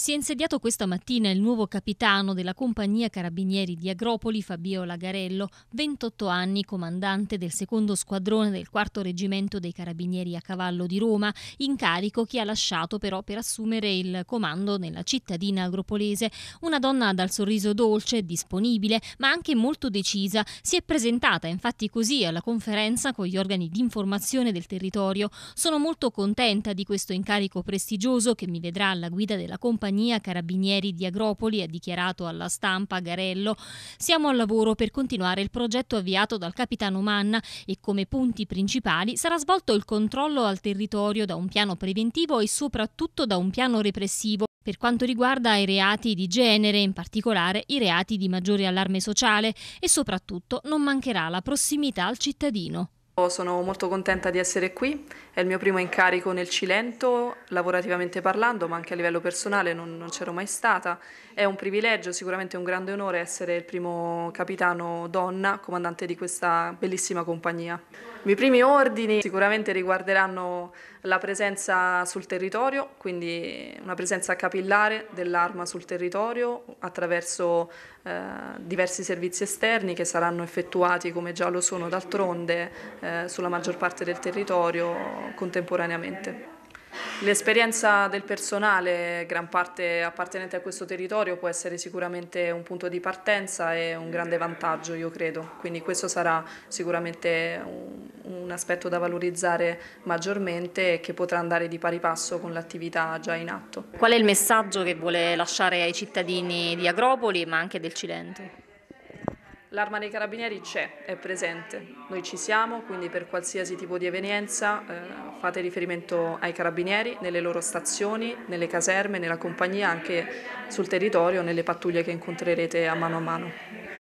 Si è insediato questa mattina il nuovo capitano della compagnia carabinieri di Agropoli, Fabio Lagarello, 28 anni, comandante del secondo squadrone del quarto reggimento dei carabinieri a cavallo di Roma, incarico che ha lasciato però per assumere il comando nella cittadina agropolese. Una donna dal sorriso dolce, disponibile, ma anche molto decisa, si è presentata infatti così alla conferenza con gli organi di informazione del territorio. Sono molto contenta di questo incarico prestigioso che mi vedrà alla guida della compagnia compagnia Carabinieri di Agropoli ha dichiarato alla stampa Garello siamo al lavoro per continuare il progetto avviato dal capitano Manna e come punti principali sarà svolto il controllo al territorio da un piano preventivo e soprattutto da un piano repressivo per quanto riguarda i reati di genere, in particolare i reati di maggiore allarme sociale e soprattutto non mancherà la prossimità al cittadino. Sono molto contenta di essere qui, è il mio primo incarico nel Cilento, lavorativamente parlando, ma anche a livello personale non, non c'ero mai stata. È un privilegio, sicuramente un grande onore essere il primo capitano donna, comandante di questa bellissima compagnia. I primi ordini sicuramente riguarderanno la presenza sul territorio, quindi una presenza capillare dell'arma sul territorio attraverso eh, diversi servizi esterni che saranno effettuati come già lo sono d'altronde eh, sulla maggior parte del territorio contemporaneamente. L'esperienza del personale, gran parte appartenente a questo territorio, può essere sicuramente un punto di partenza e un grande vantaggio, io credo. Quindi questo sarà sicuramente un, aspetto da valorizzare maggiormente e che potrà andare di pari passo con l'attività già in atto. Qual è il messaggio che vuole lasciare ai cittadini di Agropoli ma anche del Cilento? L'arma dei carabinieri c'è, è presente, noi ci siamo, quindi per qualsiasi tipo di evenienza eh, fate riferimento ai carabinieri, nelle loro stazioni, nelle caserme, nella compagnia, anche sul territorio, nelle pattuglie che incontrerete a mano a mano.